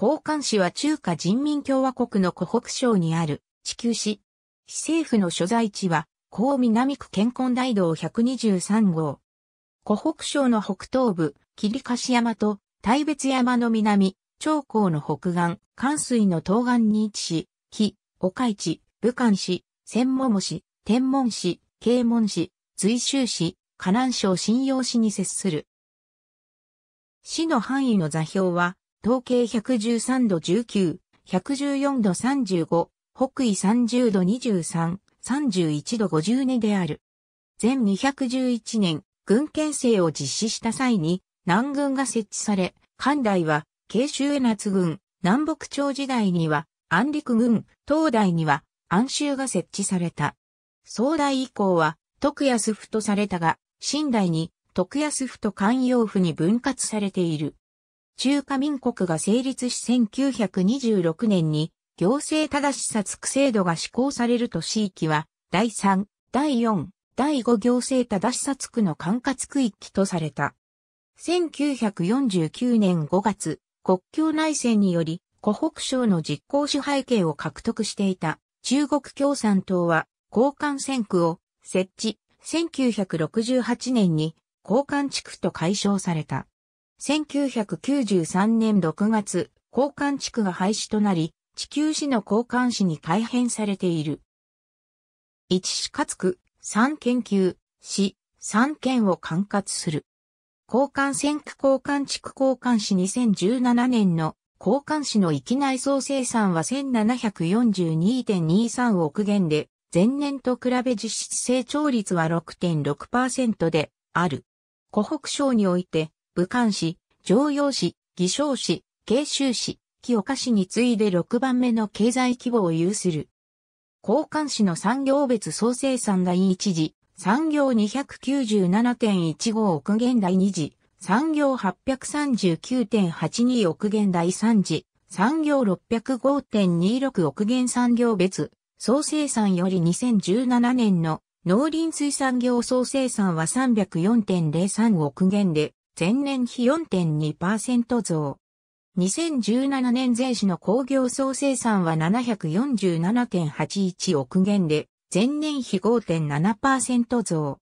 高漢市は中華人民共和国の湖北省にある地球市。市政府の所在地は、高南区健康大道123号。湖北省の北東部、霧柏山と大別山の南、長江の北岸、関水の東岸に位置し、木、岡市、武漢市、千門市、天門市、京門市、随州市、河南省信用市に接する。市の範囲の座標は、統計113度19、114度35、北緯30度23、31度52である。全211年、軍県政を実施した際に、南軍が設置され、関代は、慶州江夏軍、南北朝時代には、安陸軍、東大には、安州が設置された。総大以降は、徳安府とされたが、新代に、徳安府と関陽府に分割されている。中華民国が成立し1926年に行政正しさ区制度が施行されると地域は第3、第4、第5行政正しさつ区の管轄区域とされた。1949年5月、国境内戦により湖北省の実行支配権を獲得していた中国共産党は交換選区を設置1968年に交換地区と解消された。1993年6月、交換地区が廃止となり、地球市の交換市に改変されている。1市つ区、3研究、市、3県を管轄する。交換選区交換地区交換市2017年の交換市の域内総生産は1742.23億元で、前年と比べ実質成長率は6.6%である。湖北省において武漢市、常陽市、義昌市、慶州市、清岡市に次いで6番目の経済規模を有する。交換市の産業別総生産第1次、産業297.15億元第2次、産業839.82億元第3次、産業605.26億元産業別、総生産より2017年の農林水産業総生産は304.03億元で、前年比4.2%増。2017年税時の工業総生産は747.81億元で、前年比5.7%増。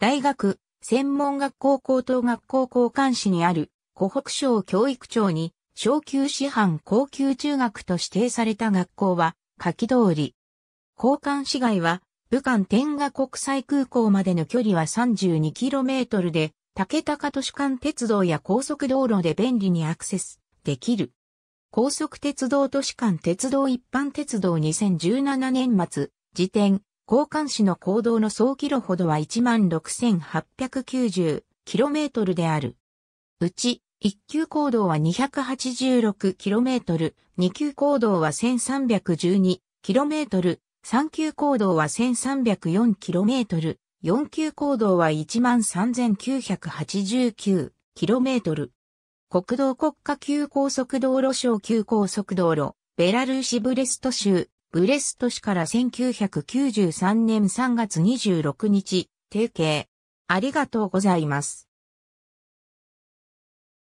大学、専門学校高等学校交換士にある、湖北省教育庁に、昇級師範高級中学と指定された学校は、書き通り。交換市街は、武漢天下国際空港までの距離は 32km で、竹高都市間鉄道や高速道路で便利にアクセスできる。高速鉄道都市間鉄道一般鉄道2017年末時点、交換市の行動の総キロほどは 16,890km である。うち、1級行動は 286km、2級行動は 1312km、3級行動は 1304km、4級行動は 13,989km。国道国家級高速道路省級高速道路、ベラルーシブレスト州、ブレスト市から1993年3月26日、提携。ありがとうございます。